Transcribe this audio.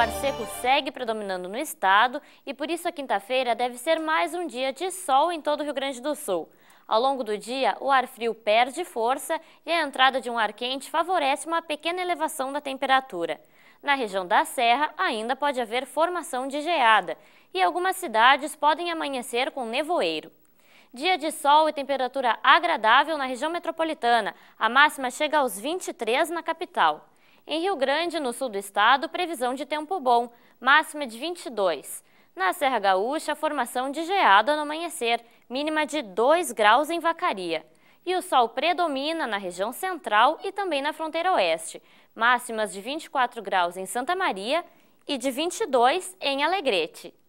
ar seco segue predominando no estado e por isso a quinta-feira deve ser mais um dia de sol em todo o Rio Grande do Sul. Ao longo do dia, o ar frio perde força e a entrada de um ar quente favorece uma pequena elevação da temperatura. Na região da Serra, ainda pode haver formação de geada e algumas cidades podem amanhecer com nevoeiro. Dia de sol e temperatura agradável na região metropolitana. A máxima chega aos 23 na capital. Em Rio Grande, no sul do estado, previsão de tempo bom, máxima de 22. Na Serra Gaúcha, formação de geada no amanhecer, mínima de 2 graus em Vacaria. E o sol predomina na região central e também na fronteira oeste, máximas de 24 graus em Santa Maria e de 22 em Alegrete.